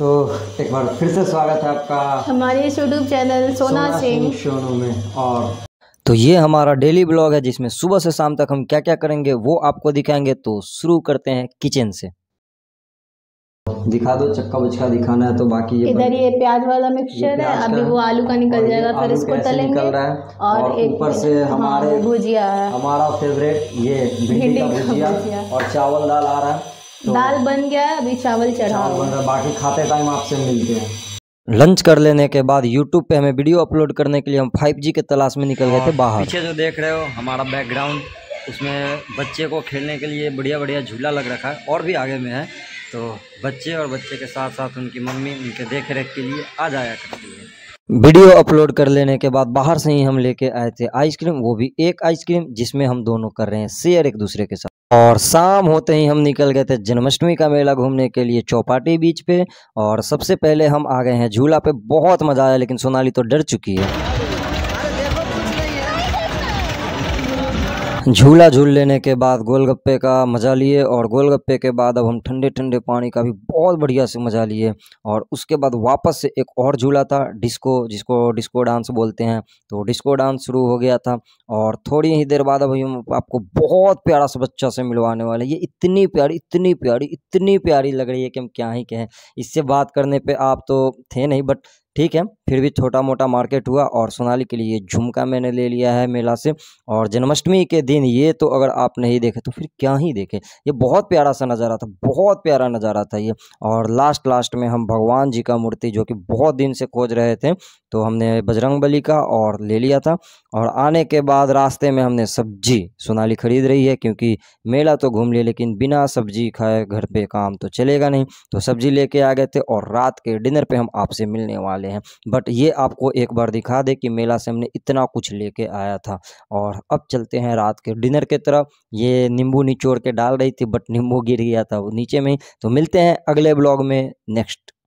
तो एक बार फिर से स्वागत है आपका हमारे इस यूट्यूब चैनल सोना, सिंह शोनू में और तो ये हमारा डेली ब्लॉग है जिसमें सुबह से शाम तक हम क्या क्या करेंगे वो आपको दिखाएंगे तो शुरू करते हैं किचन से दिखा दो चक्का बचका दिखाना है तो बाकी ये इधर ये प्याज वाला मिक्सचर है अभी वो आलू का निकल जाएगा फिर इसको तलेंगे रहा है और ऊपर से हाँ, हमारे भुजिया है हमारा फेवरेट ये भिंडी का भुजिया और चावल दाल आ रहा है तो दाल बन गया अभी चावल चढ़ा बाकी खाते टाइम आपसे मिलते हैं लंच कर लेने के बाद YouTube पे हमें वीडियो अपलोड करने के लिए हम 5G के तलाश में निकल गए थे बाहर पीछे जो देख रहे हो हमारा बैकग्राउंड उसमें बच्चे को खेलने के लिए बढ़िया बढ़िया झूला लग रखा है और भी आगे में है तो बच्चे और बच्चे के साथ साथ उनकी मम्मी उनके देख रेख के लिए आ जाया करती है वीडियो अपलोड कर लेने के बाद बाहर से ही हम लेके आए थे आइसक्रीम वो भी एक आइसक्रीम जिसमें हम दोनों कर रहे हैं शेयर एक दूसरे के साथ और शाम होते ही हम निकल गए थे जन्माष्टमी का मेला घूमने के लिए चौपाटी बीच पे और सबसे पहले हम आ गए हैं झूला पे बहुत मज़ा आया लेकिन सोनाली तो डर चुकी है झूला झूल लेने के बाद गोलगप्पे का मज़ा लिए और गोलगप्पे के बाद अब हम ठंडे ठंडे पानी का भी बहुत बढ़िया से मज़ा लिए और उसके बाद वापस से एक और झूला था डिस्को जिसको डिस्को डांस बोलते हैं तो डिस्को डांस शुरू हो गया था और थोड़ी ही देर बाद अभी हम आपको बहुत प्यारा सा बच्चा से मिलवाने वाले ये इतनी प्यारी इतनी प्यारी इतनी प्यारी लग रही है कि हम क्या ही कहें इससे बात करने पर आप तो थे नहीं बट ठीक है फिर भी छोटा मोटा मार्केट हुआ और सोनाली के लिए झुमका मैंने ले लिया है मेला से और जन्माष्टमी के दिन ये तो अगर आप नहीं देखे तो फिर क्या ही देखे ये बहुत प्यारा सा नज़ारा था बहुत प्यारा नज़ारा था ये और लास्ट लास्ट में हम भगवान जी का मूर्ति जो कि बहुत दिन से खोज रहे थे तो हमने बजरंग बली का और ले लिया था और आने के बाद रास्ते में हमने सब्जी सोनाली ख़रीद रही है क्योंकि मेला तो घूम लिया लेकिन बिना सब्जी खाए घर पे काम तो चलेगा नहीं तो सब्जी लेके आ गए थे और रात के डिनर पे हम आपसे मिलने वाले हैं बट ये आपको एक बार दिखा दे कि मेला से हमने इतना कुछ लेके आया था और अब चलते हैं रात के डिनर के तरफ ये नींबू निचोड़ के डाल रही थी बट नींबू गिर गया था वो नीचे में ही तो मिलते हैं अगले ब्लॉग में नेक्स्ट